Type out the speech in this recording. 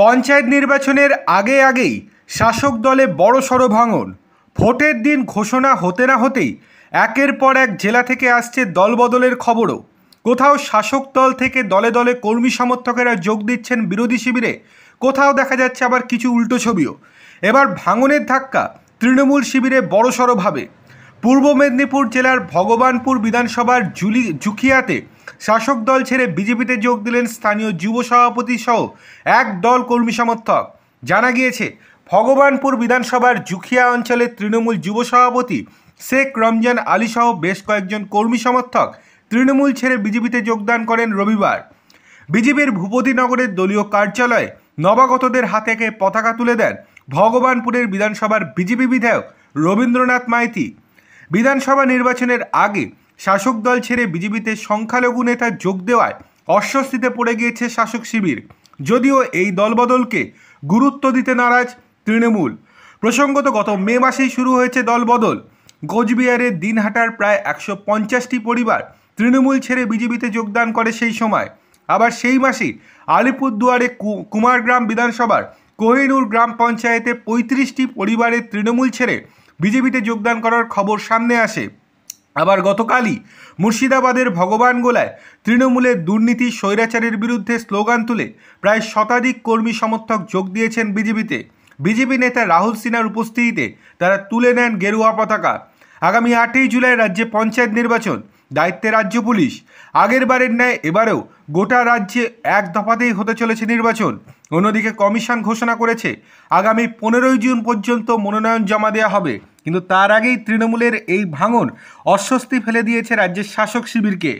পঞ্চায়েত নির্বাচনের আগে আগেই শাসক দলে বড় সড় ভাঙন ভোটের দিন ঘোষণা হতে না হতেই একের পর এক জেলা থেকে আসছে দলবদলের খবরও কোথাও শাসক দল থেকে দলে দলে কর্মী সমর্থকেরা যোগ দিচ্ছেন বিরোধী শিবিরে কোথাও দেখা যাচ্ছে আবার কিছু উল্টো ছবিও এবার ভাঙনের ধাক্কা তৃণমূল শিবিরে বড়সড়ভাবে পূর্ব মেদিনীপুর জেলার ভগবানপুর বিধানসভার জুলি জুখিয়াতে শাসক দল ছেড়ে বিজেপিতে যোগ দিলেন স্থানীয় যুব সভাপতি সহ এক দল কর্মী সমর্থক জানা গিয়েছে ভগবানপুর বিধানসভার জুখিয়া অঞ্চলের তৃণমূল যুব সভাপতি শেখ রমজান আলী সহ বেশ কয়েকজন কর্মী সমর্থক তৃণমূল ছেড়ে বিজেপিতে যোগদান করেন রবিবার বিজেপির ভূপতিনগরের দলীয় কার্যালয়ে নবাগতদের হাতে পতাকা তুলে দেন ভগবানপুরের বিধানসভার বিজেপি বিধায়ক রবীন্দ্রনাথ মাইতি বিধানসভা নির্বাচনের আগে শাসক দল ছেড়ে বিজেপিতে সংখ্যালঘু নেতা যোগ দেওয়ায় অস্বস্তিতে পড়ে গিয়েছে শাসক শিবির যদিও এই দলবদলকে গুরুত্ব দিতে নারাজ তৃণমূল প্রসঙ্গত গত মে মাসেই শুরু হয়েছে দলবদল কোচবিহারের দিনহাটার প্রায় একশো পঞ্চাশটি পরিবার তৃণমূল ছেড়ে বিজেপিতে যোগদান করে সেই সময় আবার সেই মাসেই আলিপুরদুয়ারে কুমারগ্রাম বিধানসভার কোহিনুর গ্রাম পঞ্চায়েতে পঁয়ত্রিশটি পরিবারের তৃণমূল ছেড়ে বিজেপিতে যোগদান করার খবর সামনে আসে আবার গতকালই মুর্শিদাবাদের ভগবান গোলায় তৃণমূলের দুর্নীতি স্বৈরাচারের বিরুদ্ধে স্লোগান তুলে প্রায় শতাধিক কর্মী সমর্থক যোগ দিয়েছেন বিজেপিতে বিজেপি নেতা রাহুল সিনহার উপস্থিতিতে তারা তুলে নেন গেরুয়া পতাকা আগামী আটই জুলাই রাজ্যে পঞ্চায়েত নির্বাচন দায়িত্বে রাজ্য পুলিশ আগের বারের ন্যায় এবারেও গোটা রাজ্যে এক দফাতেই হতে চলেছে নির্বাচন অন্যদিকে কমিশন ঘোষণা করেছে আগামী পনেরোই জুন পর্যন্ত মনোনয়ন জমা দেওয়া হবে কিন্তু তার আগেই তৃণমূলের এই ভাঙন অস্বস্তি ফেলে দিয়েছে রাজ্যের শাসক শিবিরকে